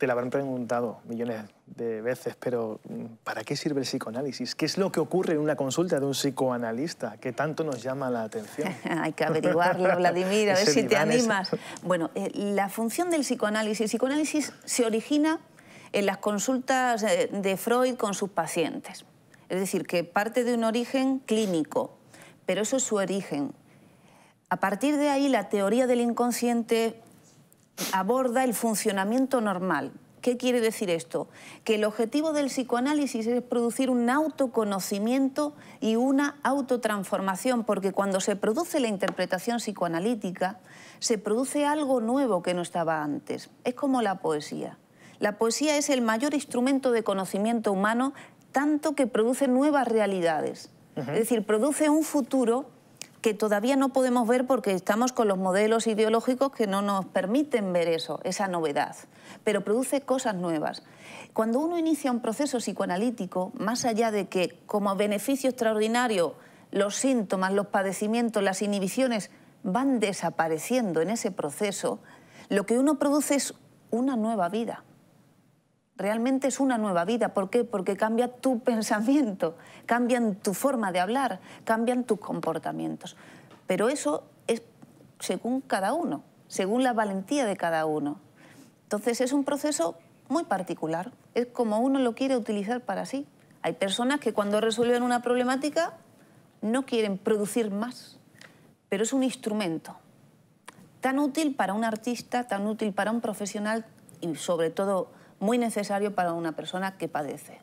te la habrán preguntado millones de veces, pero mm, ¿para qué sirve el psicoanálisis? ¿Qué es lo que ocurre en una consulta de un psicoanalista que tanto nos llama la atención? Hay que averiguarlo, Vladimir, a ver si te animas. Bueno, eh, la función del psicoanálisis, el psicoanálisis se origina en las consultas eh, de Freud con sus pacientes. Es decir, que parte de un origen clínico, pero eso es su origen. A partir de ahí, la teoría del inconsciente aborda el funcionamiento normal. ¿Qué quiere decir esto? Que el objetivo del psicoanálisis es producir un autoconocimiento y una autotransformación, porque cuando se produce la interpretación psicoanalítica, se produce algo nuevo que no estaba antes. Es como la poesía. La poesía es el mayor instrumento de conocimiento humano, tanto que produce nuevas realidades. Es decir, produce un futuro que todavía no podemos ver porque estamos con los modelos ideológicos que no nos permiten ver eso, esa novedad, pero produce cosas nuevas. Cuando uno inicia un proceso psicoanalítico, más allá de que como beneficio extraordinario los síntomas, los padecimientos, las inhibiciones van desapareciendo en ese proceso, lo que uno produce es una nueva vida realmente es una nueva vida. ¿Por qué? Porque cambia tu pensamiento, cambian tu forma de hablar, cambian tus comportamientos. Pero eso es según cada uno, según la valentía de cada uno. Entonces es un proceso muy particular, es como uno lo quiere utilizar para sí. Hay personas que cuando resuelven una problemática no quieren producir más, pero es un instrumento tan útil para un artista, tan útil para un profesional y sobre todo muy necesario para una persona que padece.